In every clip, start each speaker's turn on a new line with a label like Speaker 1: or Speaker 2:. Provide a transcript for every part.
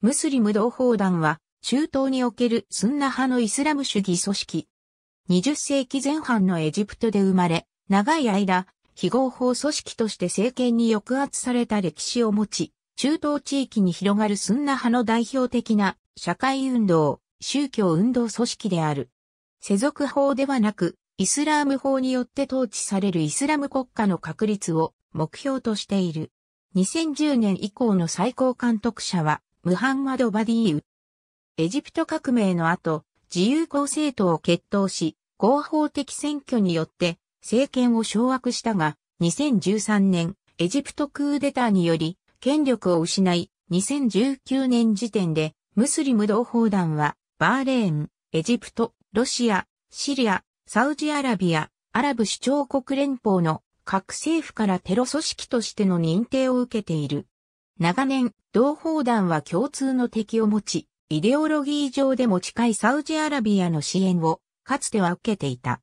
Speaker 1: ムスリム同胞団は、中東におけるスンナ派のイスラム主義組織。20世紀前半のエジプトで生まれ、長い間、非合法組織として政権に抑圧された歴史を持ち、中東地域に広がるスンナ派の代表的な社会運動、宗教運動組織である。世俗法ではなく、イスラーム法によって統治されるイスラム国家の確立を目標としている。2010年以降の最高監督者は、ムハンマド・バディーウ。エジプト革命の後、自由公正党を決闘し、合法的選挙によって政権を掌握したが、2013年、エジプトクーデターにより、権力を失い、2019年時点で、ムスリム同胞団は、バーレーン、エジプト、ロシア、シリア、サウジアラビア、アラブ首長国連邦の各政府からテロ組織としての認定を受けている。長年、同胞団は共通の敵を持ち、イデオロギー上でも近いサウジアラビアの支援を、かつては受けていた。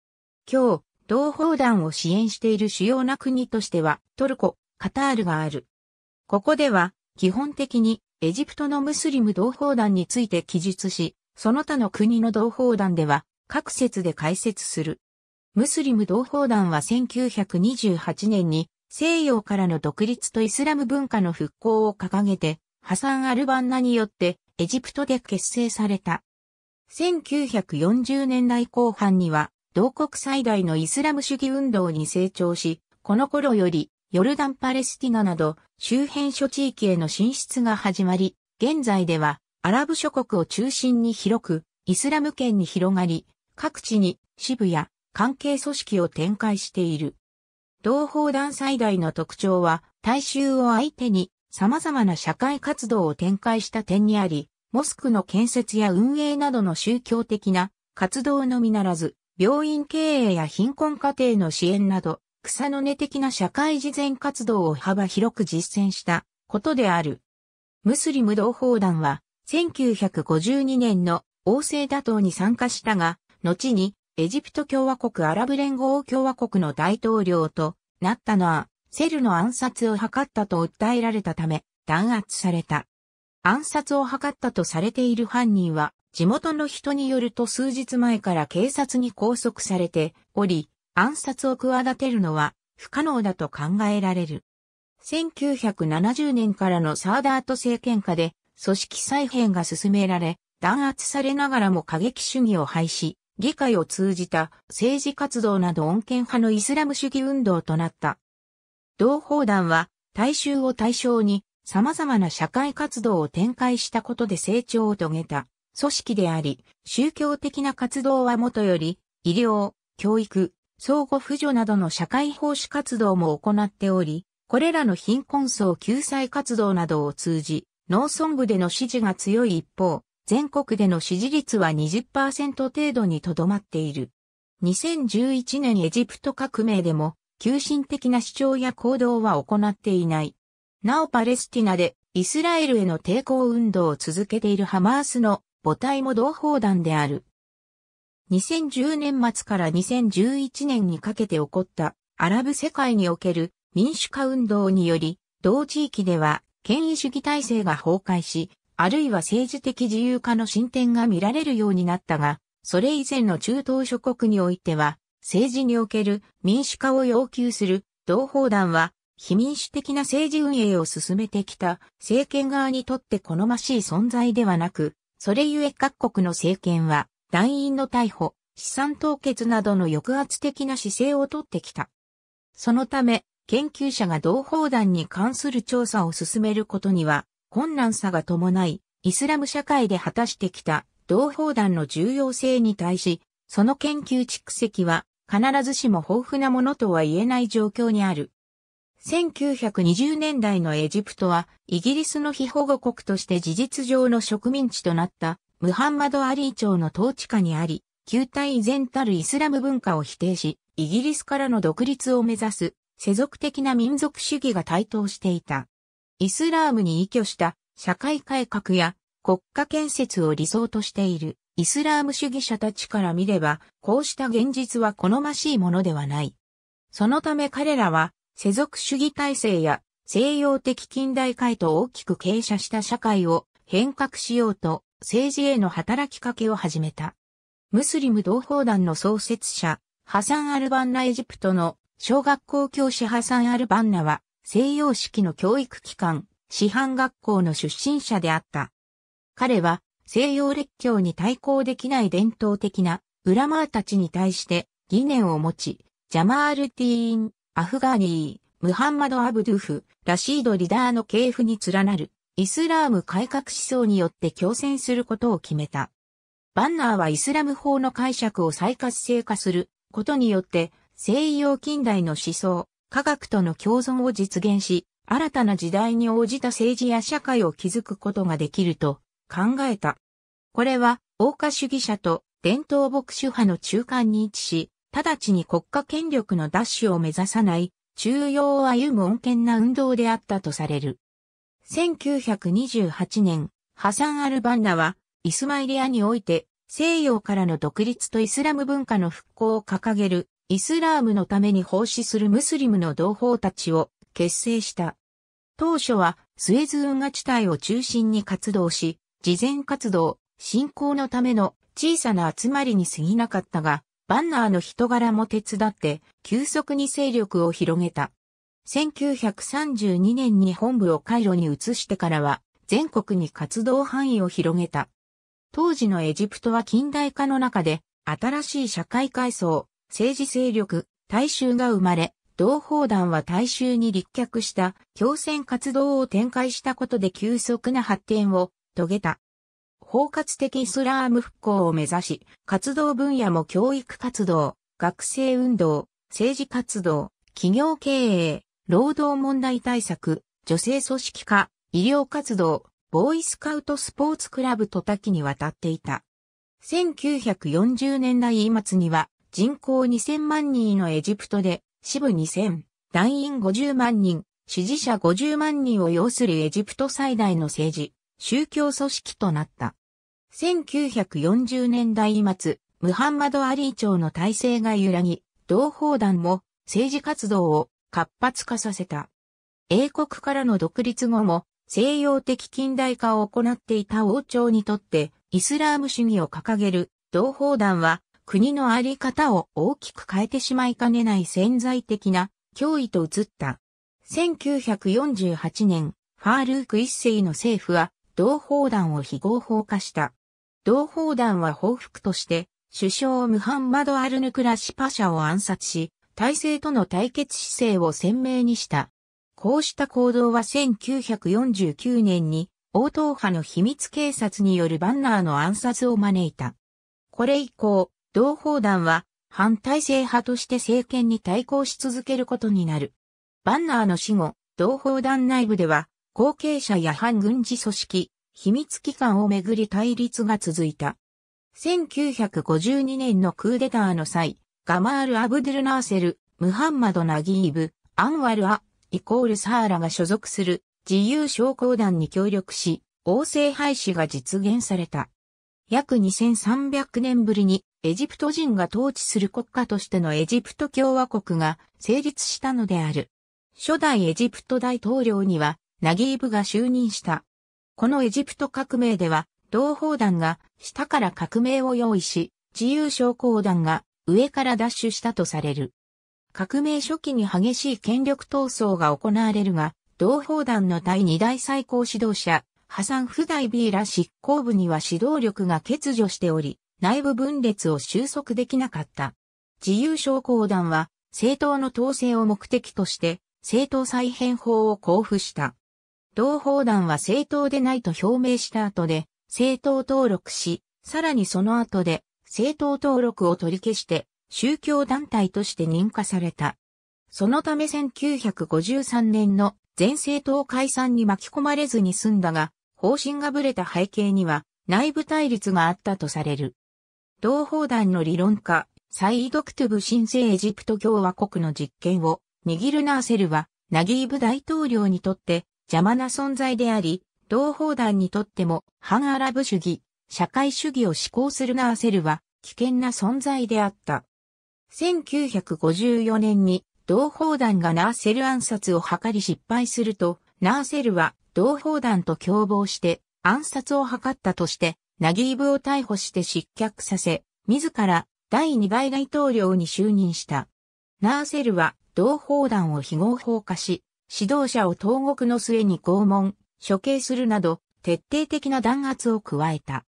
Speaker 1: 今日、同胞団を支援している主要な国としては、トルコ、カタールがある。ここでは、基本的に、エジプトのムスリム同胞団について記述し、その他の国の同胞団では、各説で解説する。ムスリム同胞団は1928年に西洋からの独立とイスラム文化の復興を掲げて、ハサン・アルバンナによってエジプトで結成された。1940年代後半には、同国最大のイスラム主義運動に成長し、この頃より、ヨルダン・パレスティナなど、周辺諸地域への進出が始まり、現在では、アラブ諸国を中心に広く、イスラム圏に広がり、各地に支部や関係組織を展開している。同胞団最大の特徴は、大衆を相手に様々な社会活動を展開した点にあり、モスクの建設や運営などの宗教的な活動のみならず、病院経営や貧困家庭の支援など、草の根的な社会事前活動を幅広く実践したことである。ムスリム同胞団は1952年の王政打倒に参加したが、後にエジプト共和国アラブ連合共和国の大統領となったのは、セルの暗殺を図ったと訴えられたため、弾圧された。暗殺を図ったとされている犯人は、地元の人によると数日前から警察に拘束されており、暗殺を企てるのは不可能だと考えられる。1970年からのサーダート政権下で組織再編が進められ、弾圧されながらも過激主義を廃止、議会を通じた政治活動など穏健派のイスラム主義運動となった。同法団は大衆を対象に様々な社会活動を展開したことで成長を遂げた組織であり、宗教的な活動はもとより、医療、教育、相互扶助などの社会奉仕活動も行っており、これらの貧困層救済活動などを通じ、農村部での支持が強い一方、全国での支持率は20%程度にとどまっている。2011年エジプト革命でも、急進的な主張や行動は行っていない。なおパレスティナでイスラエルへの抵抗運動を続けているハマースの母体も同胞団である。2010年末から2011年にかけて起こったアラブ世界における民主化運動により、同地域では権威主義体制が崩壊し、あるいは政治的自由化の進展が見られるようになったが、それ以前の中東諸国においては、政治における民主化を要求する同胞団は、非民主的な政治運営を進めてきた政権側にとって好ましい存在ではなく、それゆえ各国の政権は、団員の逮捕、資産凍結などの抑圧的な姿勢をとってきた。そのため、研究者が同胞団に関する調査を進めることには、困難さが伴い、イスラム社会で果たしてきた同胞団の重要性に対し、その研究蓄積は必ずしも豊富なものとは言えない状況にある。1920年代のエジプトはイギリスの非保護国として事実上の植民地となったムハンマド・アリー朝の統治下にあり、旧体依然たるイスラム文化を否定し、イギリスからの独立を目指す世俗的な民族主義が台頭していた。イスラームに依拠した社会改革や国家建設を理想としているイスラーム主義者たちから見れば、こうした現実は好ましいものではない。そのため彼らは、世俗主義体制や西洋的近代化へと大きく傾斜した社会を変革しようと政治への働きかけを始めた。ムスリム同胞団の創設者、ハサン・アルバンナエジプトの小学校教師ハサン・アルバンナは西洋式の教育機関、師範学校の出身者であった。彼は西洋列強に対抗できない伝統的なウラマーたちに対して疑念を持ち、ジャマール・ティーン、アフガニー、ムハンマド・アブドゥフ、ラシード・リダーの系譜に連なるイスラーム改革思想によって共戦することを決めた。バンナーはイスラム法の解釈を再活性化することによって西洋近代の思想、科学との共存を実現し、新たな時代に応じた政治や社会を築くことができると考えた。これは、王家主義者と伝統牧主派の中間に位置し、直ちに国家権力の奪取を目指さない中央を歩む穏健な運動であったとされる。1928年、ハサン・アルバンナは、イスマイリアにおいて、西洋からの独立とイスラム文化の復興を掲げるイスラームのために奉仕するムスリムの同胞たちを結成した。当初はスエズ運河地帯を中心に活動し、事前活動、信仰のための小さな集まりに過ぎなかったが、バンナーの人柄も手伝って急速に勢力を広げた。1932年に本部をカイロに移してからは全国に活動範囲を広げた。当時のエジプトは近代化の中で新しい社会階層、政治勢力、大衆が生まれ、同胞団は大衆に立脚した共戦活動を展開したことで急速な発展を遂げた。包括的イスラーム復興を目指し、活動分野も教育活動、学生運動、政治活動、企業経営、労働問題対策、女性組織化、医療活動、ボーイスカウトスポーツクラブと多岐にわたっていた。1940年代末には人口2000万人のエジプトで、支部2000、団員50万人、支持者50万人を要するエジプト最大の政治、宗教組織となった。1940年代末、ムハンマド・アリー朝の体制が揺らぎ、同胞団も政治活動を活発化させた。英国からの独立後も西洋的近代化を行っていた王朝にとってイスラーム主義を掲げる同胞団は国のあり方を大きく変えてしまいかねない潜在的な脅威と移った。1948年、ファールーク一世の政府は同砲団を非合法化した。同砲団は報復として、首相ムハンマド・アルヌクラシパシャを暗殺し、体制との対決姿勢を鮮明にした。こうした行動は1949年に、応答派の秘密警察によるバンナーの暗殺を招いた。これ以降、同胞団は反体制派として政権に対抗し続けることになる。バンナーの死後、同胞団内部では後継者や反軍事組織、秘密機関をめぐり対立が続いた。1952年のクーデターの際、ガマール・アブドゥル・ナーセル、ムハンマド・ナギーブ、アンワル・ア、イコール・サーラが所属する自由将校団に協力し、王政廃止が実現された。約2300年ぶりにエジプト人が統治する国家としてのエジプト共和国が成立したのである。初代エジプト大統領にはナギーブが就任した。このエジプト革命では、同砲団が下から革命を用意し、自由将校団が上から奪取したとされる。革命初期に激しい権力闘争が行われるが、同砲団の第二大最高指導者、破産不代 B ら執行部には指導力が欠如しており、内部分裂を収束できなかった。自由商工団は政党の統制を目的として政党再編法を交付した。同法団は政党でないと表明した後で政党登録し、さらにその後で政党登録を取り消して宗教団体として認可された。そのため1953年の全政党解散に巻き込まれずに済んだが、方針がぶれた背景には内部対立があったとされる。同胞団の理論家、サイードクトゥブ新生エジプト共和国の実権を握るナーセルは、ナギーブ大統領にとって邪魔な存在であり、同胞団にとっても反アラブ主義、社会主義を施行するナーセルは危険な存在であった。1954年に同胞団がナーセル暗殺を図り失敗すると、ナーセルは同胞団と共謀して暗殺を図ったとして、ナギーブを逮捕して失脚させ、自ら第2倍大統領に就任した。ナーセルは同胞団を非合法化し、指導者を投獄の末に拷問、処刑するなど、徹底的な弾圧を加えた。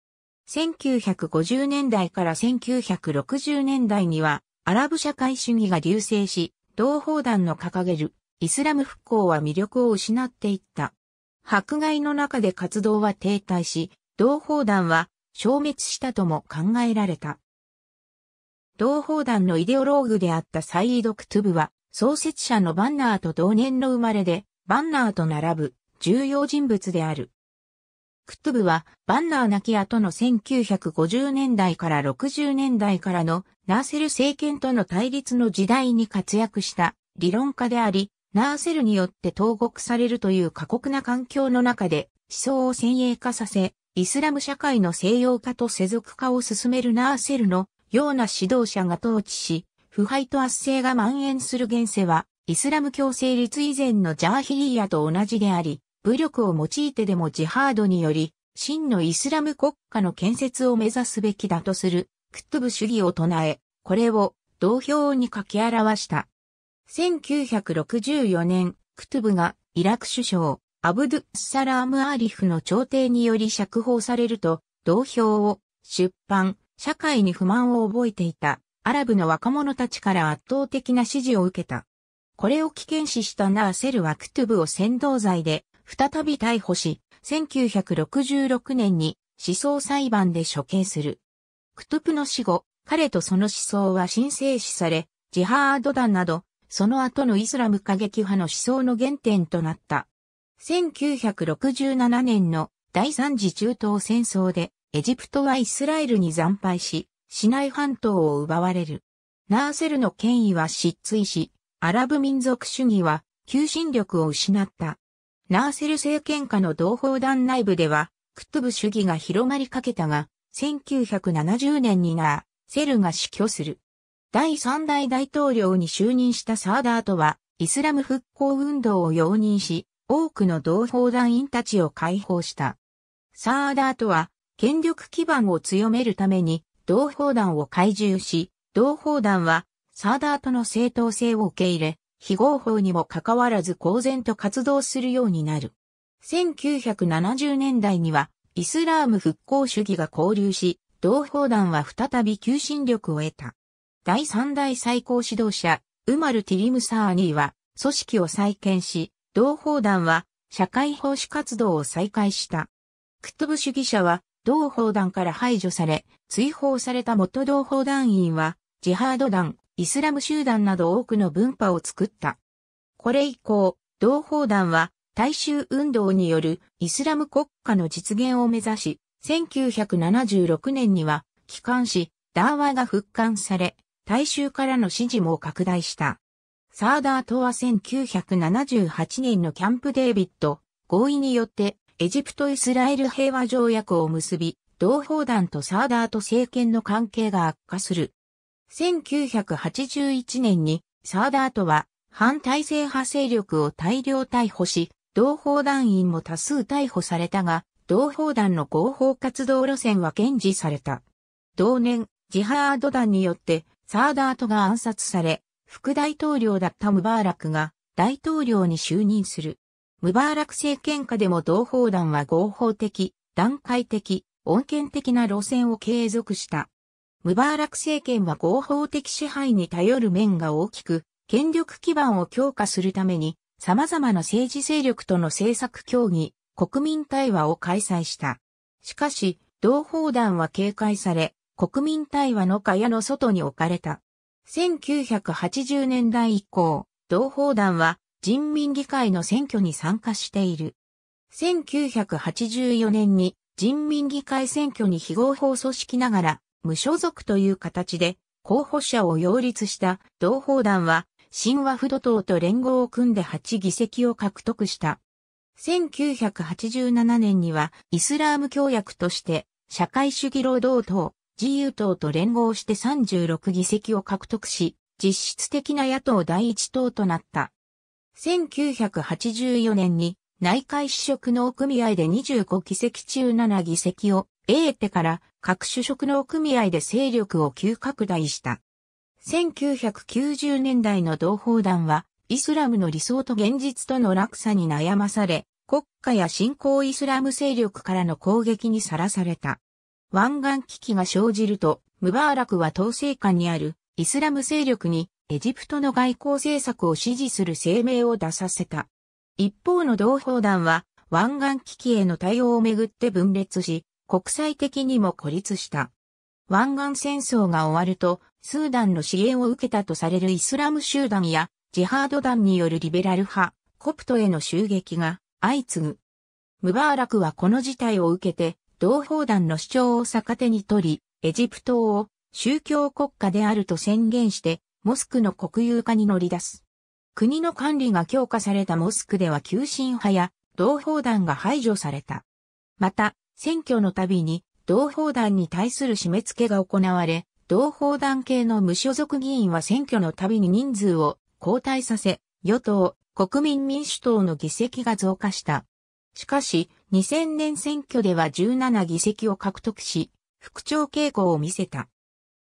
Speaker 1: 1950年代から1960年代には、アラブ社会主義が流星し、同胞団の掲げるイスラム復興は魅力を失っていった。迫害の中で活動は停滞し、同胞団は消滅したとも考えられた。同胞団のイデオローグであったサイード・クトゥブは、創設者のバンナーと同年の生まれで、バンナーと並ぶ重要人物である。クトゥブは、バンナー亡き後の1950年代から60年代からのナーセル政権との対立の時代に活躍した理論家であり、ナーセルによって投獄されるという過酷な環境の中で思想を先鋭化させ、イスラム社会の西洋化と世俗化を進めるナーセルのような指導者が統治し、腐敗と圧政が蔓延する現世は、イスラム教成立以前のジャーヒリアと同じであり、武力を用いてでもジハードにより、真のイスラム国家の建設を目指すべきだとする、クットブ主義を唱え、これを同票に書き表した。1964年、クトゥブがイラク首相、アブドゥッサラーム・アーリフの朝廷により釈放されると、同票を出版、社会に不満を覚えていたアラブの若者たちから圧倒的な支持を受けた。これを危険視したナーセルはクトゥブを扇動罪で再び逮捕し、1966年に思想裁判で処刑する。クトゥブの死後、彼とその思想は神聖視され、ジハード団などその後のイスラム過激派の思想の原点となった。1967年の第三次中東戦争でエジプトはイスラエルに惨敗し、市内半島を奪われる。ナーセルの権威は失墜し、アラブ民族主義は求心力を失った。ナーセル政権下の同胞団内部では、クトゥブ主義が広まりかけたが、1970年にナーセルが死去する。第3代大統領に就任したサーダートは、イスラム復興運動を容認し、多くの同胞団員たちを解放した。サーダートは、権力基盤を強めるために、同胞団を懐柔し、同胞団は、サーダートの正当性を受け入れ、非合法にもかかわらず公然と活動するようになる。1970年代には、イスラーム復興主義が交流し、同胞団は再び求心力を得た。第三代最高指導者、ウマル・ティリムサーニーは、組織を再建し、同胞団は、社会奉仕活動を再開した。クトブ主義者は、同胞団から排除され、追放された元同胞団員は、ジハード団、イスラム集団など多くの分派を作った。これ以降、同胞団は、大衆運動によるイスラム国家の実現を目指し、1976年には、帰還し、ダーワが復刊され、大衆からの支持も拡大した。サーダー党は1978年のキャンプ・デービッド合意によってエジプト・イスラエル平和条約を結び、同胞団とサーダーと政権の関係が悪化する。1981年にサーダーとは反体制派勢力を大量逮捕し、同胞団員も多数逮捕されたが、同胞団の合法活動路線は堅持された。同年、ジハード団によってサーダートが暗殺され、副大統領だったムバーラクが大統領に就任する。ムバーラク政権下でも同胞団は合法的、段階的、穏健的な路線を継続した。ムバーラク政権は合法的支配に頼る面が大きく、権力基盤を強化するために、様々な政治勢力との政策協議、国民対話を開催した。しかし、同胞団は警戒され、国民対話の蚊帳の外に置かれた。1980年代以降、同胞団は人民議会の選挙に参加している。1984年に人民議会選挙に非合法組織ながら無所属という形で候補者を擁立した同胞団は新和不動党と連合を組んで8議席を獲得した。1987年にはイスラーム協約として社会主義労働党、自由党と連合して36議席を獲得し、実質的な野党第一党となった。1984年に内海主食農組合で25議席中7議席を得てから各種食農組合で勢力を急拡大した。1990年代の同胞団はイスラムの理想と現実との落差に悩まされ、国家や新興イスラム勢力からの攻撃にさらされた。湾岸危機が生じると、ムバーラクは統制下にあるイスラム勢力にエジプトの外交政策を支持する声明を出させた。一方の同胞団は湾岸危機への対応をめぐって分裂し、国際的にも孤立した。湾岸戦争が終わると、スーダンの支援を受けたとされるイスラム集団やジハード団によるリベラル派、コプトへの襲撃が相次ぐ。ムバーラクはこの事態を受けて同胞団の主張を逆手に取り、エジプトを宗教国家であると宣言して、モスクの国有化に乗り出す。国の管理が強化されたモスクでは急進派や同胞団が排除された。また、選挙のたびに同胞団に対する締め付けが行われ、同胞団系の無所属議員は選挙のたびに人数を交代させ、与党、国民民主党の議席が増加した。しかし、2000年選挙では17議席を獲得し、復調傾向を見せた。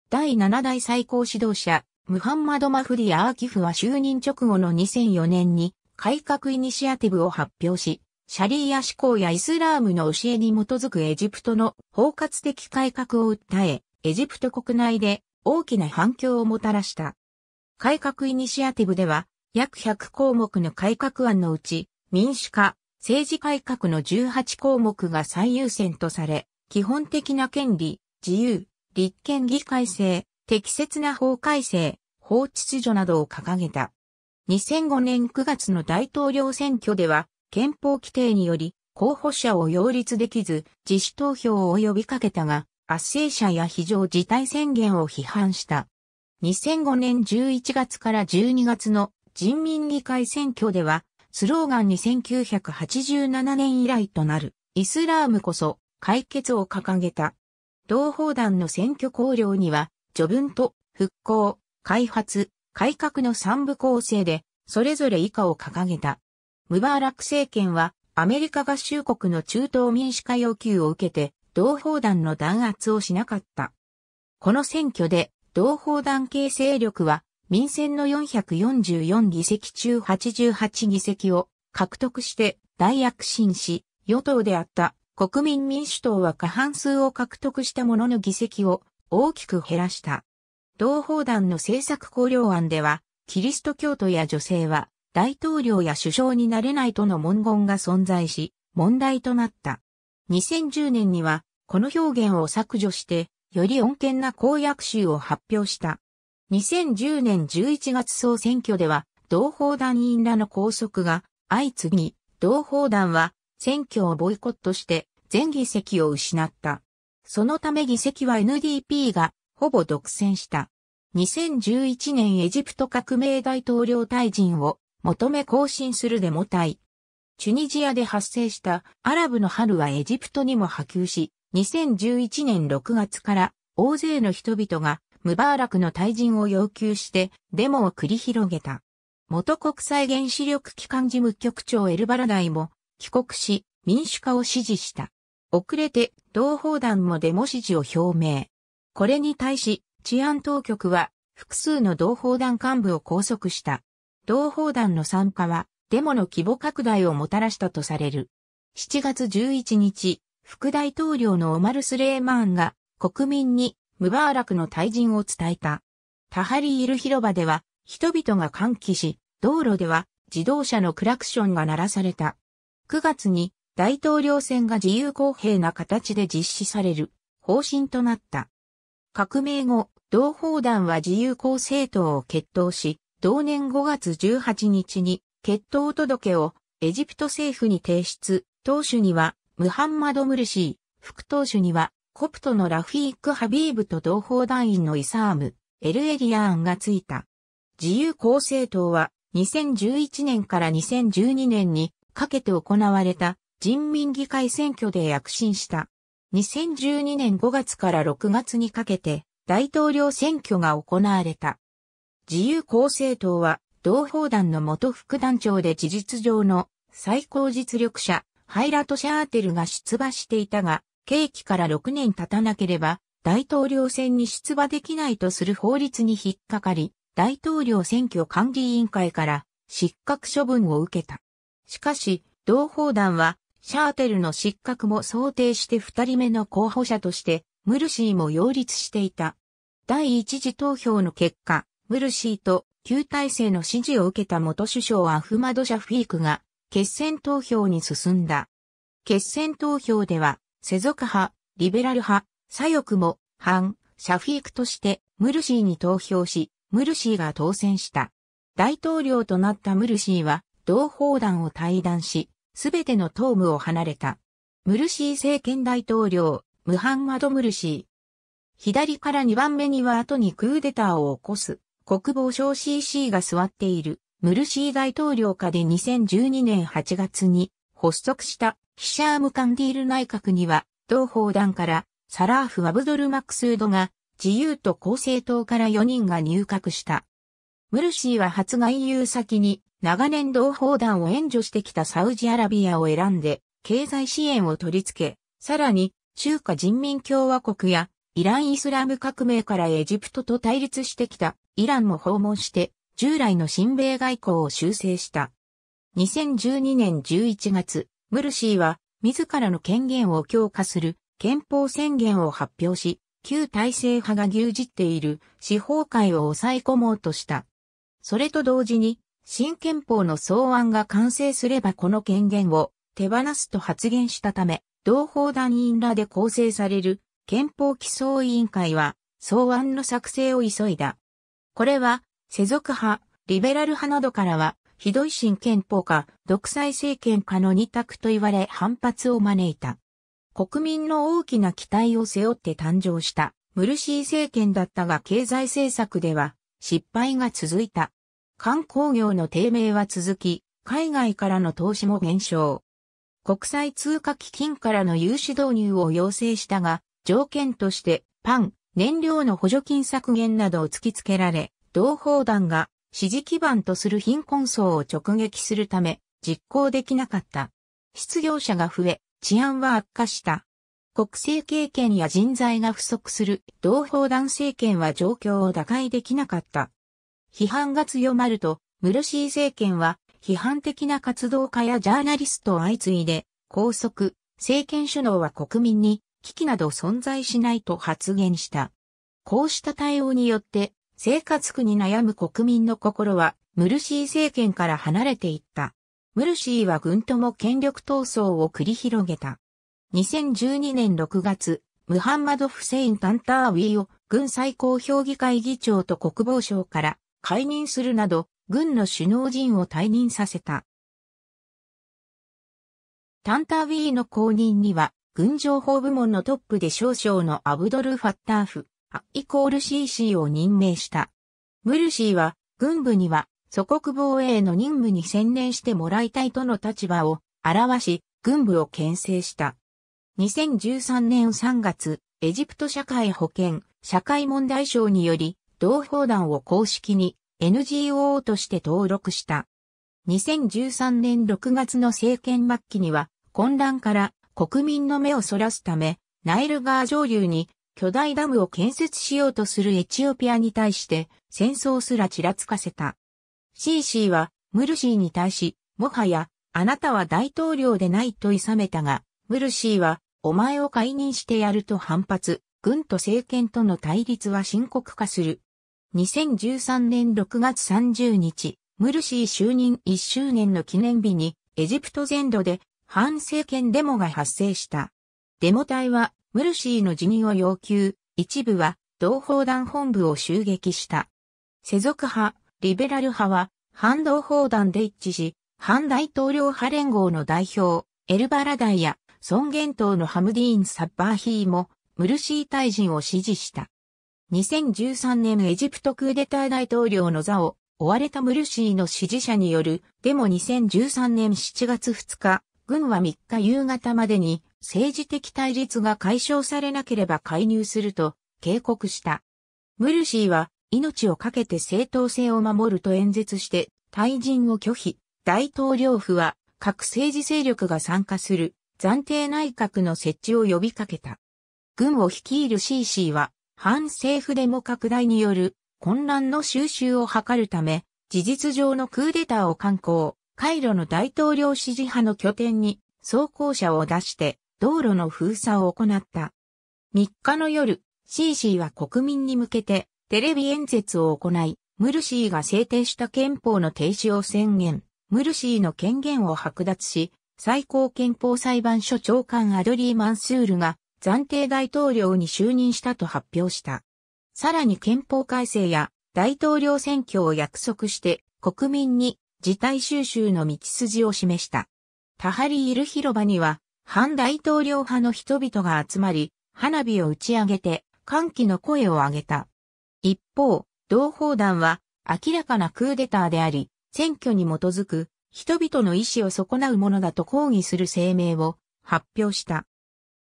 Speaker 1: 第7代最高指導者、ムハンマド・マフリ・アーキフは就任直後の2004年に改革イニシアティブを発表し、シャリーア思考やイスラームの教えに基づくエジプトの包括的改革を訴え、エジプト国内で大きな反響をもたらした。改革イニシアティブでは、約100項目の改革案のうち、民主化、政治改革の18項目が最優先とされ、基本的な権利、自由、立憲議会制、適切な法改正、法秩序などを掲げた。2005年9月の大統領選挙では、憲法規定により、候補者を擁立できず、自主投票を呼びかけたが、圧政者や非常事態宣言を批判した。2005年11月から12月の人民議会選挙では、スローガンに1987年以来となる、イスラームこそ、解決を掲げた。同胞団の選挙綱領には、序文と復興、開発、改革の三部構成で、それぞれ以下を掲げた。ムバーラク政権は、アメリカ合衆国の中東民主化要求を受けて、同胞団の弾圧をしなかった。この選挙で、同胞団系勢力は、民選の444議席中88議席を獲得して大躍進し、与党であった国民民主党は過半数を獲得したものの議席を大きく減らした。同法団の政策考慮案では、キリスト教徒や女性は大統領や首相になれないとの文言が存在し、問題となった。2010年には、この表現を削除して、より穏健な公約集を発表した。2010年11月総選挙では、同胞団員らの拘束が相次ぎ、同胞団は選挙をボイコットして全議席を失った。そのため議席は NDP がほぼ独占した。2011年エジプト革命大統領退陣を求め更新するデモ隊。チュニジアで発生したアラブの春はエジプトにも波及し、2011年6月から大勢の人々がムバーラクの退陣を要求して、デモを繰り広げた。元国際原子力機関事務局長エルバラダイも帰国し、民主化を支持した。遅れて、同胞団もデモ支持を表明。これに対し、治安当局は、複数の同胞団幹部を拘束した。同胞団の参加は、デモの規模拡大をもたらしたとされる。7月11日、副大統領のオマル・スレーマーンが、国民にムバーラクの退陣を伝えた。タハリール広場では人々が歓喜し、道路では自動車のクラクションが鳴らされた。9月に大統領選が自由公平な形で実施される方針となった。革命後、同胞団は自由公正党を決闘し、同年5月18日に決闘届をエジプト政府に提出、党首にはムハンマド・ムルシー、副党首にはコプトのラフィーク・ハビーブと同胞団員のイサーム、エルエリアーンがついた。自由公正党は2011年から2012年にかけて行われた人民議会選挙で躍進した。2012年5月から6月にかけて大統領選挙が行われた。自由公正党は同胞団の元副団長で事実上の最高実力者ハイラト・シャーテルが出馬していたが、刑期から6年経たなければ、大統領選に出馬できないとする法律に引っかかり、大統領選挙管理委員会から失格処分を受けた。しかし、同法団は、シャーテルの失格も想定して二人目の候補者として、ムルシーも擁立していた。第一次投票の結果、ムルシーと旧体制の支持を受けた元首相アフマド・シャフィークが決選投票に進んだ。決選投票では世俗派、リベラル派、左翼も、反、シャフィークとして、ムルシーに投票し、ムルシーが当選した。大統領となったムルシーは、同砲団を退団し、すべての党務を離れた。ムルシー政権大統領、ムハンマド・ムルシー。左から2番目には後にクーデターを起こす、国防省 CC が座っている、ムルシー大統領下で2012年8月に発足したヒシャーム・カンディール内閣には、同砲団からサラーフ・アブドル・マクスードが自由と公正党から4人が入閣した。ムルシーは初外遊先に長年同砲団を援助してきたサウジアラビアを選んで経済支援を取り付け、さらに中華人民共和国やイラン・イスラム革命からエジプトと対立してきたイランも訪問して従来の親米外交を修正した。2012年11月、ムルシーは自らの権限を強化する憲法宣言を発表し、旧体制派が牛耳っている司法界を抑え込もうとした。それと同時に、新憲法の草案が完成すればこの権限を手放すと発言したため、同法団員らで構成される憲法起草委員会は草案の作成を急いだ。これは世俗派、リベラル派などからはひどい新憲法か独裁政権かの二択と言われ反発を招いた。国民の大きな期待を背負って誕生したムルシー政権だったが経済政策では失敗が続いた。観光業の低迷は続き、海外からの投資も減少。国際通貨基金からの融資導入を要請したが、条件としてパン、燃料の補助金削減などを突きつけられ、同胞団が支持基盤とする貧困層を直撃するため、実行できなかった。失業者が増え、治安は悪化した。国政経験や人材が不足する同胞団政権は状況を打開できなかった。批判が強まると、ムルシー政権は批判的な活動家やジャーナリストを相次いで拘束、政権首脳は国民に危機など存在しないと発言した。こうした対応によって生活苦に悩む国民の心は、ムルシー政権から離れていった。ムルシーは軍とも権力闘争を繰り広げた。2012年6月、ムハンマド・フセイン・タンターウィーを軍最高評議会議長と国防省から解任するなど、軍の首脳陣を退任させた。タンターウィーの後任には、軍情報部門のトップで少将のアブドル・ファッターフ、アイコール CC を任命した。ムルシーは、軍部には、祖国防衛の任務に専念してもらいたいとの立場を表し、軍部を牽制した。2013年3月、エジプト社会保険、社会問題省により、同胞団を公式に NGO として登録した。2013年6月の政権末期には、混乱から国民の目をそらすため、ナイルガー上流に巨大ダムを建設しようとするエチオピアに対して戦争すらちらつかせた。シーシーはムルシーに対し、もはやあなたは大統領でないと諌めたが、ムルシーはお前を解任してやると反発、軍と政権との対立は深刻化する。2013年6月30日、ムルシー就任1周年の記念日にエジプト全土で反政権デモが発生した。デモ隊はムルシーの辞任を要求、一部は同砲団本部を襲撃した。世俗派、リベラル派は反同砲団で一致し、反大統領派連合の代表、エルバラダイや、尊厳党のハムディーン・サッバーヒーも、ムルシー大臣を支持した。2013年エジプトクーデター大統領の座を追われたムルシーの支持者によるデモ2013年7月2日、軍は3日夕方までに政治的対立が解消されなければ介入すると警告した。ムルシーは命をかけて正当性を守ると演説して退陣を拒否。大統領府は各政治勢力が参加する暫定内閣の設置を呼びかけた。軍を率いる cc は反政府デモ拡大による混乱の収拾を図るため、事実上のクーデターを観光。カイロの大統領支持派の拠点に装甲車を出して道路の封鎖を行った。3日の夜、シーシーは国民に向けてテレビ演説を行い、ムルシーが制定した憲法の停止を宣言、ムルシーの権限を剥奪し、最高憲法裁判所長官アドリー・マンスールが暫定大統領に就任したと発表した。さらに憲法改正や大統領選挙を約束して国民に事態収集の道筋を示した。タハリイル広場には反大統領派の人々が集まり、花火を打ち上げて、歓喜の声を上げた。一方、同胞団は、明らかなクーデターであり、選挙に基づく、人々の意思を損なうものだと抗議する声明を発表した。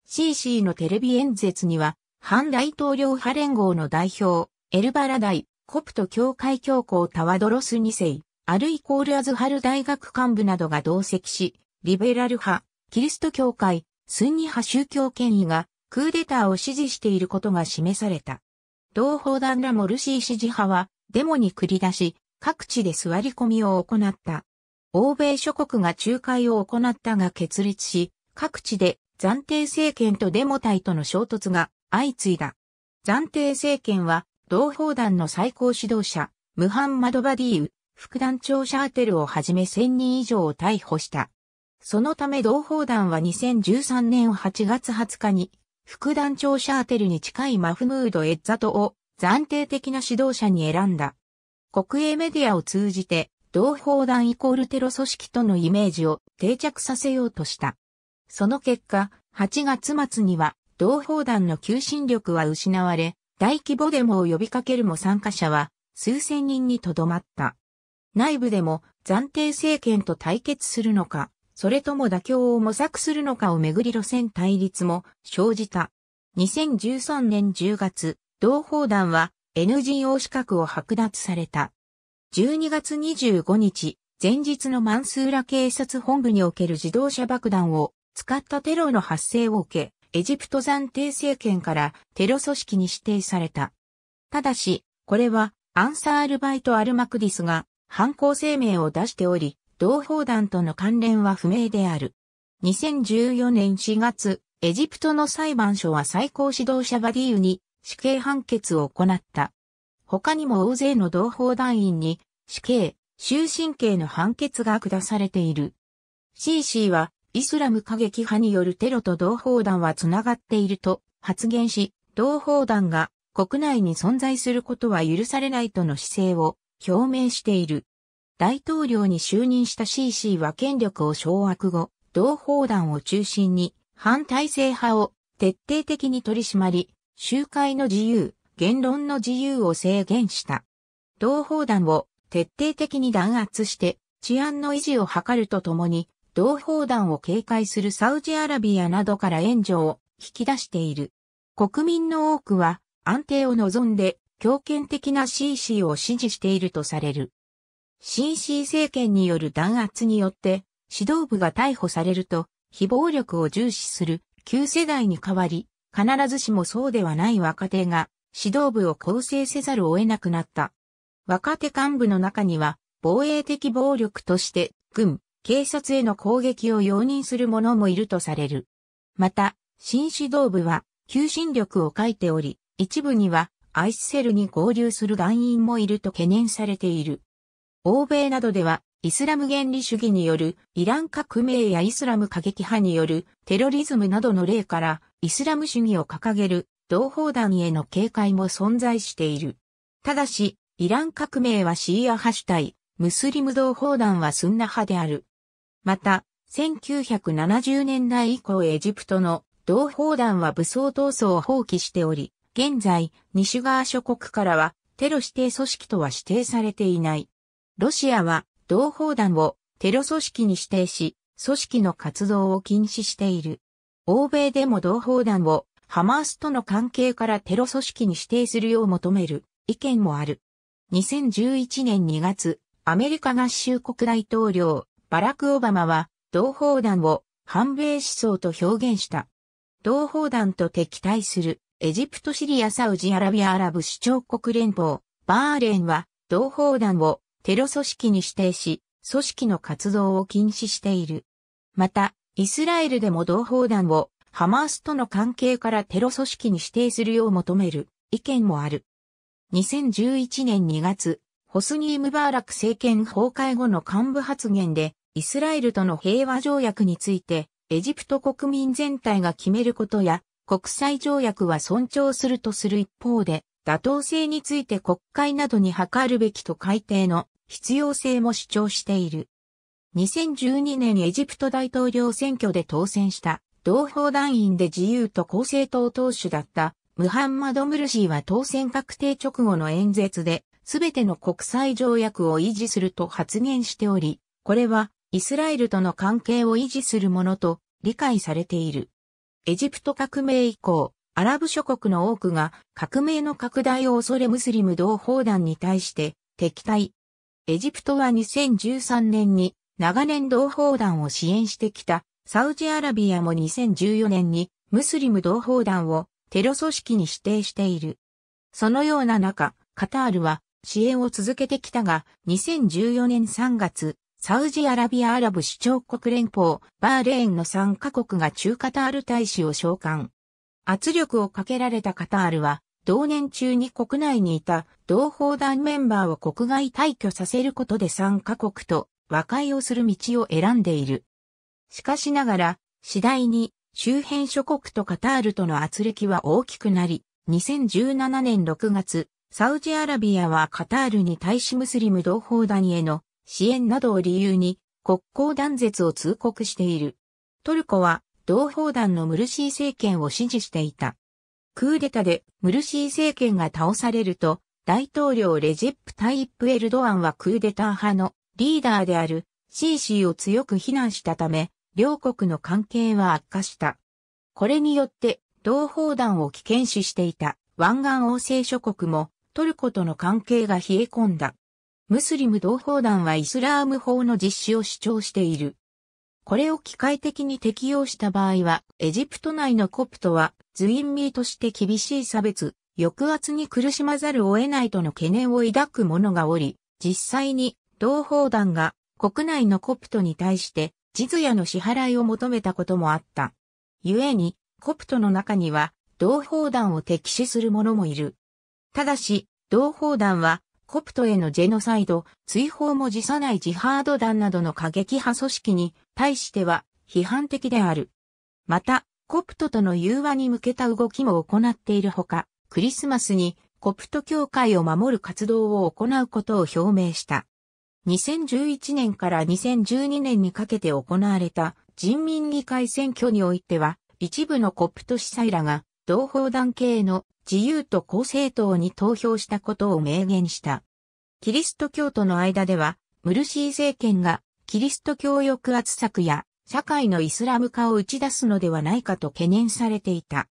Speaker 1: CC のテレビ演説には、反大統領派連合の代表、エルバラ大、コプト教会教皇タワドロス2世、アルイコールアズハル大学幹部などが同席し、リベラル派、キリスト教会、スンニ派宗教権威がクーデターを支持していることが示された。同法団らもルシー支持派はデモに繰り出し、各地で座り込みを行った。欧米諸国が仲介を行ったが決裂し、各地で暫定政権とデモ隊との衝突が相次いだ。暫定政権は同法団の最高指導者、ムハンマド・バディーウ、副団長シャーテルをはじめ1000人以上を逮捕した。そのため同砲団は2013年8月20日に、副団長シャーテルに近いマフムード・エッザトを暫定的な指導者に選んだ。国営メディアを通じて、同砲団イコールテロ組織とのイメージを定着させようとした。その結果、8月末には、同砲団の求心力は失われ、大規模デモを呼びかけるも参加者は数千人にとどまった。内部でも暫定政権と対決するのか、それとも妥協を模索するのかをめぐり路線対立も生じた。2013年10月、同砲団は NGO 資格を剥奪された。12月25日、前日のマンスーラ警察本部における自動車爆弾を使ったテロの発生を受け、エジプト暫定政権からテロ組織に指定された。ただし、これはアンサーアルバイト・アルマクディスが犯行声明を出しており、同砲弾との関連は不明である。2014年4月、エジプトの裁判所は最高指導者バディユに死刑判決を行った。他にも大勢の同胞団員に死刑、終身刑の判決が下されている。CC はイスラム過激派によるテロと同胞団はつながっていると発言し、同胞団が国内に存在することは許されないとの姿勢を表明している。大統領に就任した CC は権力を掌握後、同胞団を中心に反体制派を徹底的に取り締まり、集会の自由、言論の自由を制限した。同胞団を徹底的に弾圧して治安の維持を図るとともに、同胞団を警戒するサウジアラビアなどから援助を引き出している。国民の多くは安定を望んで強権的な CC を支持しているとされる。新 C 政権による弾圧によって指導部が逮捕されると非暴力を重視する旧世代に代わり必ずしもそうではない若手が指導部を構成せざるを得なくなった。若手幹部の中には防衛的暴力として軍、警察への攻撃を容認する者もいるとされる。また、新指導部は求心力を欠いており、一部にはアイスセルに合流する団員もいると懸念されている。欧米などでは、イスラム原理主義によるイラン革命やイスラム過激派によるテロリズムなどの例から、イスラム主義を掲げる同胞団への警戒も存在している。ただし、イラン革命はシーア派主体、ムスリム同胞団はスンナ派である。また、1970年代以降エジプトの同胞団は武装闘争を放棄しており、現在、西側諸国からはテロ指定組織とは指定されていない。ロシアは同砲団をテロ組織に指定し、組織の活動を禁止している。欧米でも同砲団をハマースとの関係からテロ組織に指定するよう求める意見もある。2011年2月、アメリカ合衆国大統領、バラク・オバマは、同砲団を反米思想と表現した。同砲団と敵対する、エジプト・シリア・サウジアラビア・アラブ首長国連邦、バーレンは、同砲団をテロ組織に指定し、組織の活動を禁止している。また、イスラエルでも同胞団をハマースとの関係からテロ組織に指定するよう求める意見もある。2011年2月、ホスニー・ムバーラク政権崩壊後の幹部発言で、イスラエルとの平和条約について、エジプト国民全体が決めることや、国際条約は尊重するとする一方で、妥当性について国会などに諮るべきと改定の必要性も主張している。2012年エジプト大統領選挙で当選した同胞団員で自由と公正党党首だったムハンマド・ムルシーは当選確定直後の演説で、すべての国際条約を維持すると発言しており、これはイスラエルとの関係を維持するものと理解されている。エジプト革命以降、アラブ諸国の多くが革命の拡大を恐れムスリム同胞団に対して敵対、エジプトは2013年に長年同胞団を支援してきたサウジアラビアも2014年にムスリム同胞団をテロ組織に指定している。そのような中、カタールは支援を続けてきたが、2014年3月、サウジアラビアアラブ首長国連邦、バーレーンの3カ国が中カタール大使を召喚。圧力をかけられたカタールは、同年中に国内にいた同胞団メンバーを国外退去させることで3カ国と和解をする道を選んでいる。しかしながら、次第に周辺諸国とカタールとの圧力は大きくなり、2017年6月、サウジアラビアはカタールに対しムスリム同胞団への支援などを理由に国交断絶を通告している。トルコは同胞団のムルシー政権を支持していた。クーデタでムルシー政権が倒されると、大統領レジップ・タイップ・エルドアンはクーデター派のリーダーであるシーシーを強く非難したため、両国の関係は悪化した。これによって、同砲弾を危険視していた湾岸欧政諸国もトルコとの関係が冷え込んだ。ムスリム同胞団はイスラーム法の実施を主張している。これを機械的に適用した場合は、エジプト内のコプトはズインミーとして厳しい差別、抑圧に苦しまざるを得ないとの懸念を抱く者がおり、実際に同胞団が国内のコプトに対してジズヤの支払いを求めたこともあった。故に、コプトの中には同胞団を敵視する者もいる。ただし、同胞団はコプトへのジェノサイド、追放も辞さないジハード団などの過激派組織に対しては批判的である。また、コプトとの融和に向けた動きも行っているほか、クリスマスにコプト教会を守る活動を行うことを表明した。2011年から2012年にかけて行われた人民議会選挙においては、一部のコプト司祭らが同胞団系の自由と公正党に投票したことを明言した。キリスト教徒の間では、ムルシー政権がキリスト教抑圧策や社会のイスラム化を打ち出すのではないかと懸念されていた。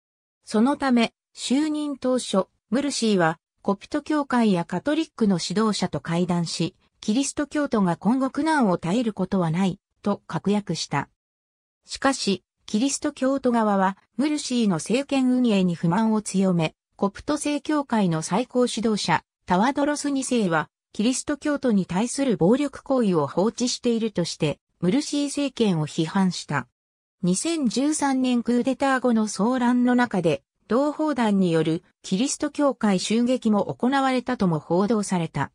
Speaker 1: そのため、就任当初、ムルシーは、コピト教会やカトリックの指導者と会談し、キリスト教徒が今後苦難を耐えることはない、と確約した。しかし、キリスト教徒側は、ムルシーの政権運営に不満を強め、コプト正教会の最高指導者、タワドロス2世は、キリスト教徒に対する暴力行為を放置しているとして、ムルシー政権を批判した。2013年クーデター後の騒乱の中で、同砲弾によるキリスト教会襲撃も行われたとも報道された。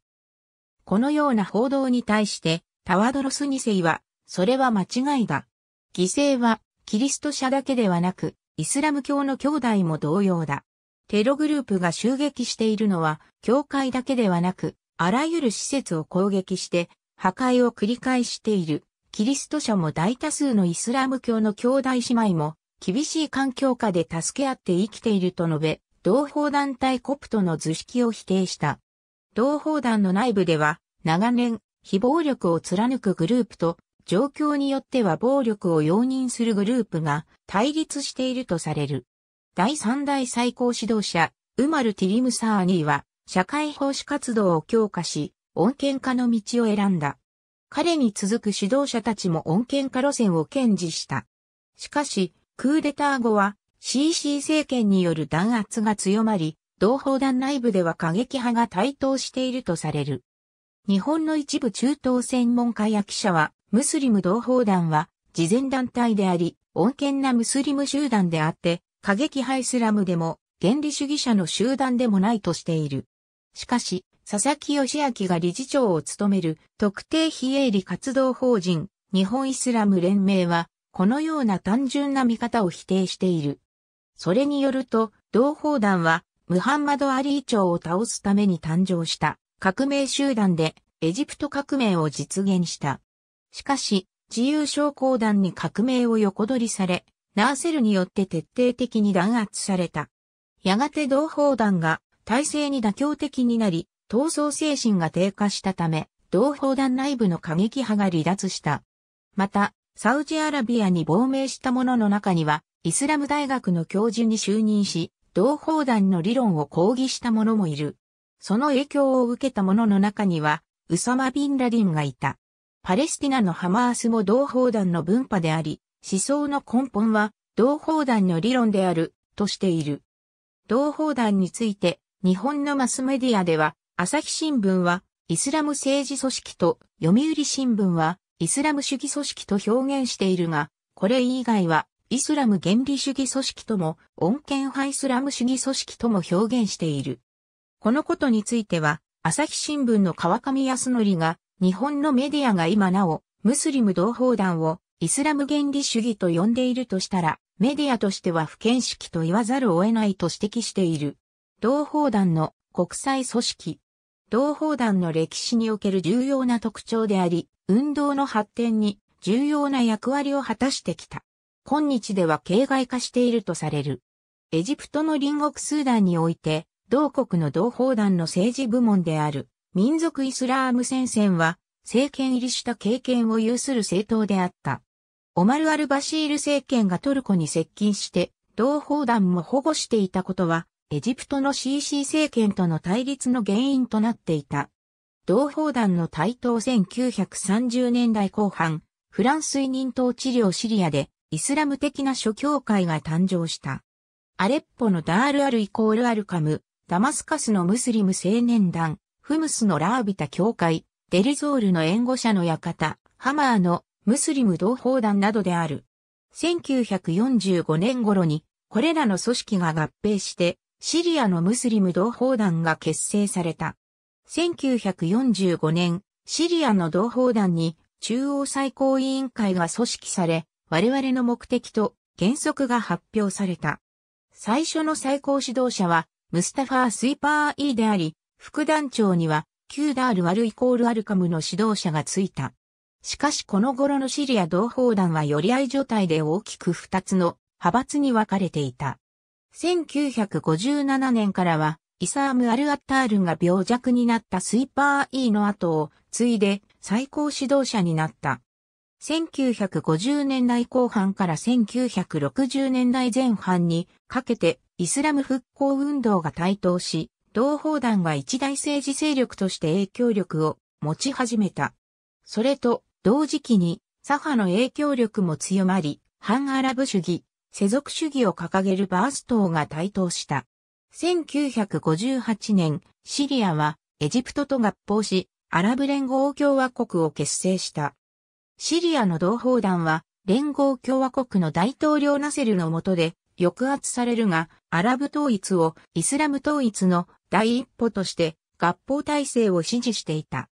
Speaker 1: このような報道に対して、タワドロス2世は、それは間違いだ。犠牲は、キリスト者だけではなく、イスラム教の兄弟も同様だ。テログループが襲撃しているのは、教会だけではなく、あらゆる施設を攻撃して、破壊を繰り返している。キリスト者も大多数のイスラム教の兄弟姉妹も、厳しい環境下で助け合って生きていると述べ、同胞団体コプトの図式を否定した。同胞団の内部では、長年、非暴力を貫くグループと、状況によっては暴力を容認するグループが対立しているとされる。第三代最高指導者、ウマル・ティリムサーニーは、社会奉仕活動を強化し、穏健化の道を選んだ。彼に続く指導者たちも穏健化路線を堅持した。しかし、クーデター後は CC 政権による弾圧が強まり、同胞団内部では過激派が台頭しているとされる。日本の一部中東専門家や記者は、ムスリム同胞団は、慈善団体であり、穏健なムスリム集団であって、過激派イスラムでも、原理主義者の集団でもないとしている。しかし、佐々木義明が理事長を務める特定非営利活動法人日本イスラム連盟は、このような単純な見方を否定している。それによると、同法団は、ムハンマド・アリー朝を倒すために誕生した革命集団で、エジプト革命を実現した。しかし、自由商工団に革命を横取りされ、ナーセルによって徹底的に弾圧された。やがて同胞団が体制に妥協的になり、闘争精神が低下したため、同砲弾内部の過激派が離脱した。また、サウジアラビアに亡命した者の中には、イスラム大学の教授に就任し、同砲弾の理論を抗議した者もいる。その影響を受けた者の中には、ウサマ・ビン・ラディンがいた。パレスティナのハマースも同砲弾の分派であり、思想の根本は同砲弾の理論である、としている。同砲弾について、日本のマスメディアでは、朝日新聞は、イスラム政治組織と、読売新聞は、イスラム主義組織と表現しているが、これ以外は、イスラム原理主義組織とも、穏健派イスラム主義組織とも表現している。このことについては、朝日新聞の川上康則が、日本のメディアが今なお、ムスリム同胞団を、イスラム原理主義と呼んでいるとしたら、メディアとしては不見識と言わざるを得ないと指摘している。同胞団の国際組織、同胞団の歴史における重要な特徴であり、運動の発展に重要な役割を果たしてきた。今日では形骸化しているとされる。エジプトの隣国スーダンにおいて、同国の同胞団の政治部門である民族イスラーム戦線は政権入りした経験を有する政党であった。オマル・アル・バシール政権がトルコに接近して同胞団も保護していたことはエジプトの CC 政権との対立の原因となっていた。同胞団の台頭1930年代後半、フランス委任統治領シリアでイスラム的な諸教会が誕生した。アレッポのダールアルイコールアルカム、ダマスカスのムスリム青年団、フムスのラービタ教会、デルゾールの援護者の館、ハマーのムスリム同胞団などである。1945年頃に、これらの組織が合併して、シリアのムスリム同胞団が結成された。1945年、シリアの同胞団に中央最高委員会が組織され、我々の目的と原則が発表された。最初の最高指導者は、ムスタファー・スイパー・イーであり、副団長には、キューダール・ワルイコール・アルカムの指導者がついた。しかしこの頃のシリア同胞団は寄り合い状態で大きく二つの派閥に分かれていた。1957年からは、イサーム・アル・アッタールが病弱になったスイーパー E の後を継いで最高指導者になった。1950年代後半から1960年代前半にかけてイスラム復興運動が台頭し、同胞団が一大政治勢力として影響力を持ち始めた。それと同時期に左派の影響力も強まり、反アラブ主義、世俗主義を掲げるバーストが台頭した。1958年、シリアはエジプトと合併し、アラブ連合共和国を結成した。シリアの同胞団は、連合共和国の大統領ナセルの下で抑圧されるが、アラブ統一をイスラム統一の第一歩として合法体制を支持していた。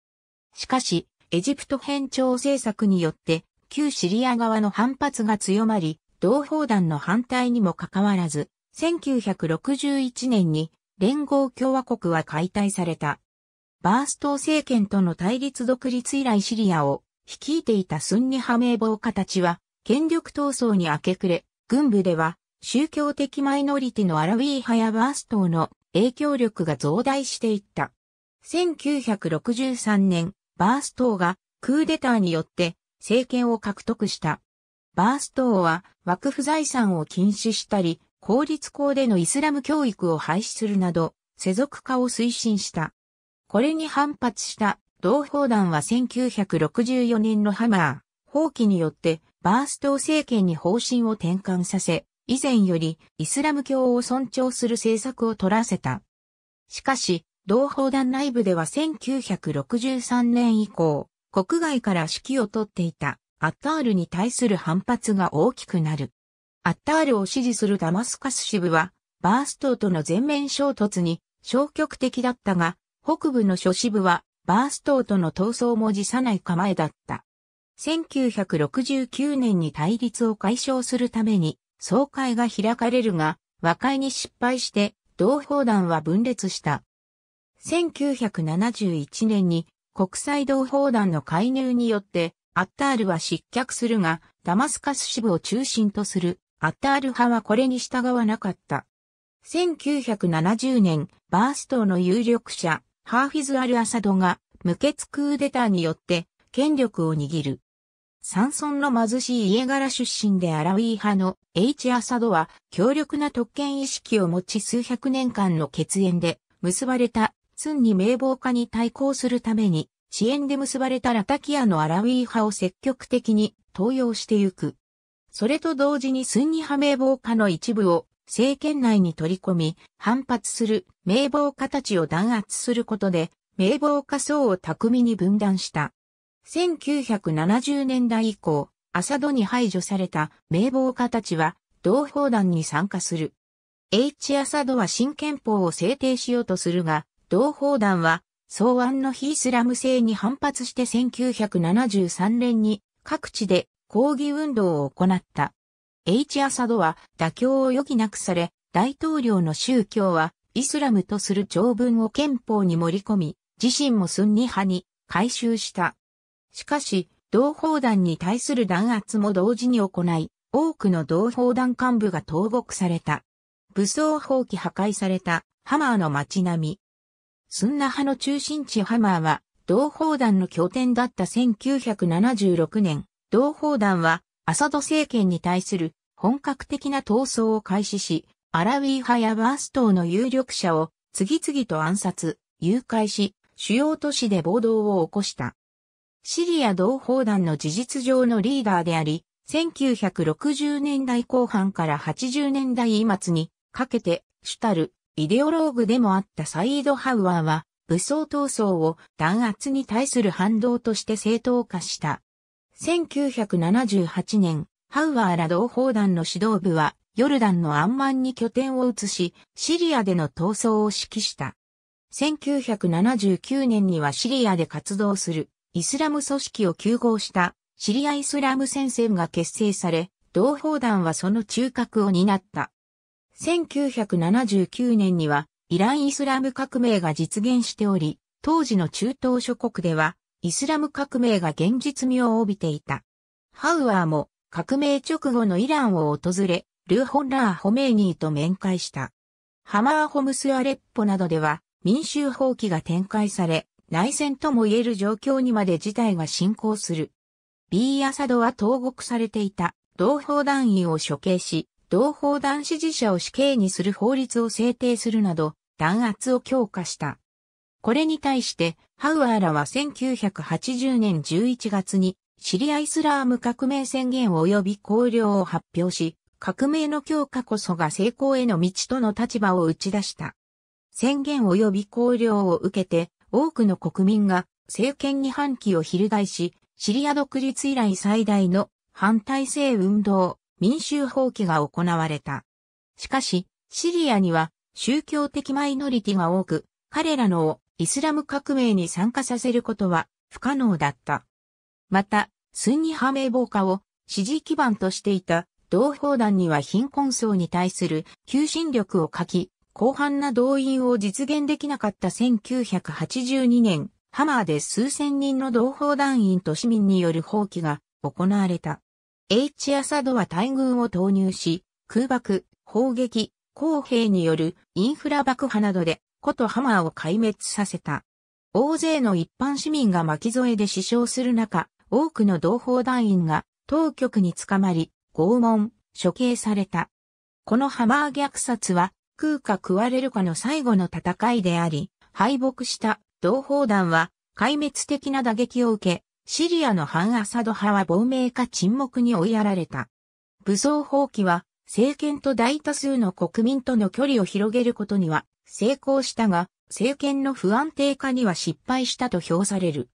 Speaker 1: しかし、エジプト返徴政策によって、旧シリア側の反発が強まり、同胞団の反対にもかかわらず、1961年に連合共和国は解体された。バースト政権との対立独立以来シリアを率いていたスンニ派名簿家たちは権力闘争に明け暮れ、軍部では宗教的マイノリティのアラウィー派やバーストの影響力が増大していった。1963年、バーストがクーデターによって政権を獲得した。バース等は枠不財産を禁止したり、公立校でのイスラム教育を廃止するなど、世俗化を推進した。これに反発した同胞団は1964年のハマー、放棄によってバースト政権に方針を転換させ、以前よりイスラム教を尊重する政策を取らせた。しかし、同胞団内部では1963年以降、国外から指揮を取っていたアッタールに対する反発が大きくなる。アッタールを支持するダマスカス支部は、バーストーとの全面衝突に消極的だったが、北部の諸支部は、バーストーとの闘争も辞さない構えだった。1969年に対立を解消するために、総会が開かれるが、和解に失敗して、同胞団は分裂した。1971年に国際同胞団の介入によってアッタールは失脚するが、ダマスカス支部を中心とするアッタール派はこれに従わなかった。1970年、バーストの有力者、ハーフィズ・アル・アサドが無血クーデターによって権力を握る。山村の貧しい家柄出身でアラウィー派の H アサドは強力な特権意識を持ち数百年間の血縁で結ばれたツンに名簿家に対抗するために支援で結ばれたラタキアのアラウィー派を積極的に登用してゆく。それと同時にスンニ派名簿家の一部を政権内に取り込み、反発する名簿家たちを弾圧することで、名簿家層を巧みに分断した。1970年代以降、アサドに排除された名簿家たちは、同胞団に参加する。H アサドは新憲法を制定しようとするが、同胞団は草案の非イスラム性に反発して1973年に各地で抗議運動を行った。H アサドは妥協を余儀なくされ、大統領の宗教はイスラムとする条文を憲法に盛り込み、自身もスンニ派に改修した。しかし、同胞団に対する弾圧も同時に行い、多くの同胞団幹部が投獄された。武装放棄破壊されたハマーの街並み、スンナ派の中心地ハマーは、同胞団の拠点だった1976年、同胞団は、アサド政権に対する本格的な闘争を開始し、アラウィー派やバース党の有力者を次々と暗殺、誘拐し、主要都市で暴動を起こした。シリア同胞団の事実上のリーダーであり、1960年代後半から80年代末にかけて、シュタル、イデオローグでもあったサイード・ハウアーは、武装闘争を弾圧に対する反動として正当化した。1978年、ハウアーら同胞団の指導部は、ヨルダンのアンマンに拠点を移し、シリアでの闘争を指揮した。1979年にはシリアで活動するイスラム組織を休合したシリアイスラム戦線が結成され、同胞団はその中核を担った。1979年にはイラン・イスラム革命が実現しており、当時の中東諸国ではイスラム革命が現実味を帯びていた。ハウアーも革命直後のイランを訪れ、ルーホンラー・ホメーニーと面会した。ハマー・ホムス・アレッポなどでは民衆放棄が展開され、内戦とも言える状況にまで事態が進行する。B・ アサドは投獄されていた同胞団員を処刑し、同法団支持者を死刑にする法律を制定するなど、弾圧を強化した。これに対して、ハウアーらは1980年11月に、シリアイスラーム革命宣言及び綱領を発表し、革命の強化こそが成功への道との立場を打ち出した。宣言及び綱領を受けて、多くの国民が政権に反旗を翻し、シリア独立以来最大の反体制運動、民衆放棄が行われた。しかし、シリアには宗教的マイノリティが多く、彼らのをイスラム革命に参加させることは不可能だった。また、スンニ派名簿化を支持基盤としていた同胞団には貧困層に対する求心力を欠き、広範な動員を実現できなかった1982年、ハマーで数千人の同胞団員と市民による放棄が行われた。H アサドは大軍を投入し、空爆、砲撃、公兵によるインフラ爆破などで、ことハマーを壊滅させた。大勢の一般市民が巻き添えで死傷する中、多くの同胞団員が当局に捕まり、拷問、処刑された。このハマー虐殺は、食うか食われるかの最後の戦いであり、敗北した同胞団は、壊滅的な打撃を受け、シリアの反アサド派は亡命か沈黙に追いやられた。武装蜂起は政権と大多数の国民との距離を広げることには成功したが、政権の不安定化には失敗したと評される。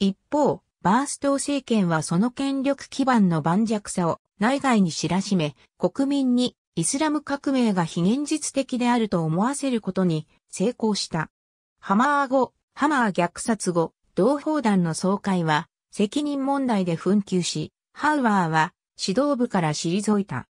Speaker 1: 一方、バースト政権はその権力基盤の盤石さを内外に知らしめ、国民にイスラム革命が非現実的であると思わせることに成功した。ハマー後、ハマー虐殺後、同胞団の総会は責任問題で紛糾し、ハウアーは指導部から退いた。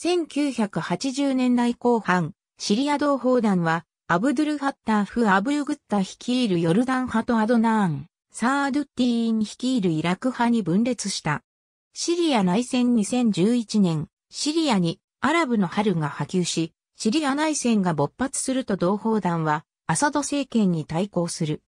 Speaker 1: 1980年代後半、シリア同胞団は、アブドゥル・ハッターフ・アブユグッタ率いるヨルダン派とアドナーン、サードゥッティーン率いるイラク派に分裂した。シリア内戦2011年、シリアにアラブの春が波及し、シリア内戦が勃発すると同胞団は、アサド政権に対抗する。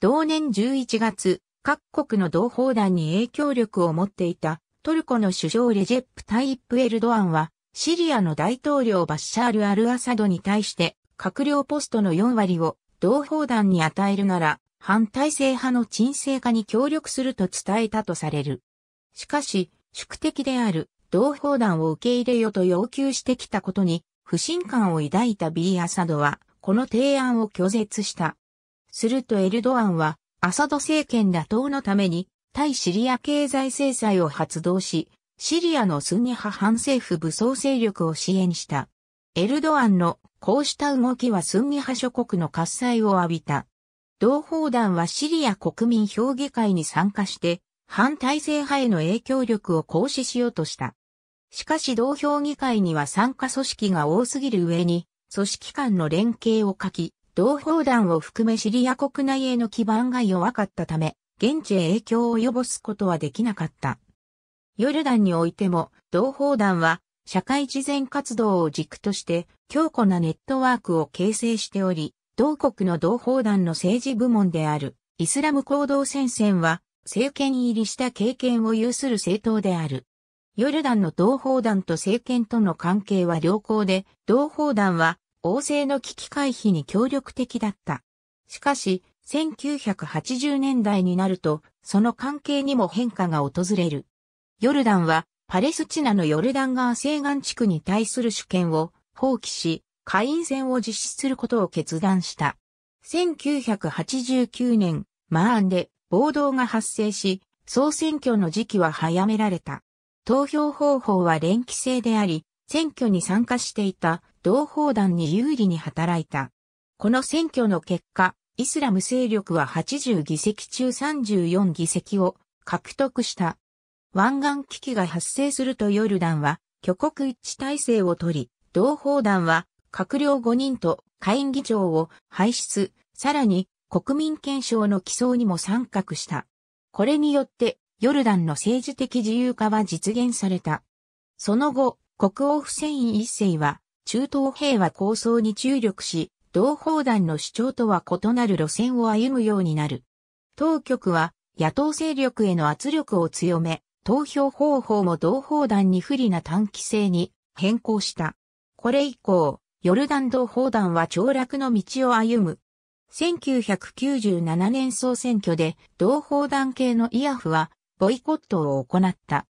Speaker 1: 同年11月、各国の同胞団に影響力を持っていたトルコの首相レジェップ・タイップ・エルドアンは、シリアの大統領バッシャール・アル・アサドに対して、閣僚ポストの4割を同胞団に与えるなら、反体制派の沈静化に協力すると伝えたとされる。しかし、宿敵である同胞団を受け入れよと要求してきたことに、不信感を抱いた B アサドは、この提案を拒絶した。するとエルドアンは、アサド政権打倒のために、対シリア経済制裁を発動し、シリアのスンニ派反政府武装勢力を支援した。エルドアンのこうした動きはスンニ派諸国の喝采を浴びた。同胞団はシリア国民評議会に参加して、反体制派への影響力を行使しようとした。しかし同評議会には参加組織が多すぎる上に、組織間の連携を欠き、同砲弾を含めシリア国内への基盤が弱かったため、現地へ影響を及ぼすことはできなかった。ヨルダンにおいても、同砲弾は、社会事前活動を軸として、強固なネットワークを形成しており、同国の同砲団の政治部門である、イスラム行動戦線は、政権入りした経験を有する政党である。ヨルダンの同胞団と政権との関係は良好で、同胞団は王政の危機回避に協力的だった。しかし、1980年代になると、その関係にも変化が訪れる。ヨルダンは、パレスチナのヨルダン川西岸地区に対する主権を放棄し、下院選を実施することを決断した。1989年、マーンで暴動が発生し、総選挙の時期は早められた。投票方法は連期制であり、選挙に参加していた同胞団に有利に働いた。この選挙の結果、イスラム勢力は80議席中34議席を獲得した。湾岸危機が発生するとヨルダンは挙国一致体制をとり、同胞団は閣僚5人と下院議長を排出、さらに国民憲章の起草にも参画した。これによってヨルダンの政治的自由化は実現された。その後、国王フセイン一世は中東平和構想に注力し、同胞団の主張とは異なる路線を歩むようになる。当局は野党勢力への圧力を強め、投票方法も同胞団に不利な短期制に変更した。これ以降、ヨルダン同胞団は凋落の道を歩む。1997年総選挙で同胞団系のイアフはボイコットを行った。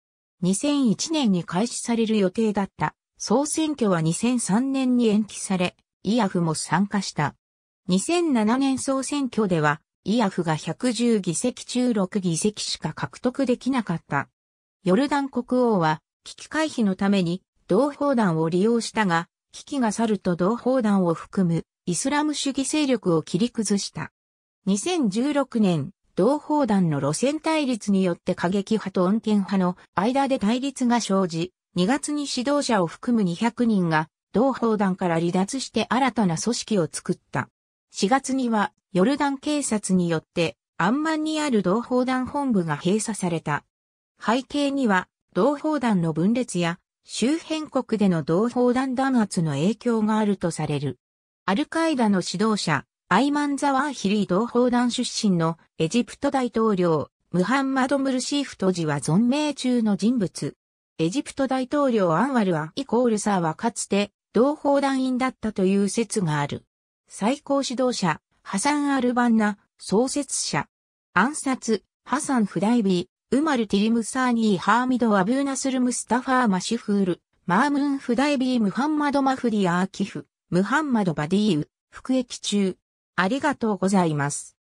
Speaker 1: 2001年に開始される予定だった総選挙は2003年に延期され、イアフも参加した。2007年総選挙では、イアフが110議席中6議席しか獲得できなかった。ヨルダン国王は、危機回避のために、同胞団を利用したが、危機が去ると同胞団を含む、イスラム主義勢力を切り崩した。2016年、同胞団の路線対立によって過激派と穏健派の間で対立が生じ、2月に指導者を含む200人が同砲団から離脱して新たな組織を作った。4月にはヨルダン警察によってアンマンにある同砲団本部が閉鎖された。背景には同砲団の分裂や周辺国での同砲団弾圧の影響があるとされる。アルカイダの指導者、アイマン・ザワーヒリー同胞団出身のエジプト大統領、ムハンマド・ムルシーフトジは存命中の人物。エジプト大統領アンワルはイコールサーはかつて同胞団員だったという説がある。最高指導者、ハサン・アルバンナ、創設者。暗殺、ハサン・フダイビー、ウマル・ティリム・サーニー・ハーミド・アブーナスル・ムスタファー・マシュフール、マームーン・フダイビー・ムハンマド・マフディ・アーキフ、ムハンマド・バディーウ、服役中。ありがとうございます。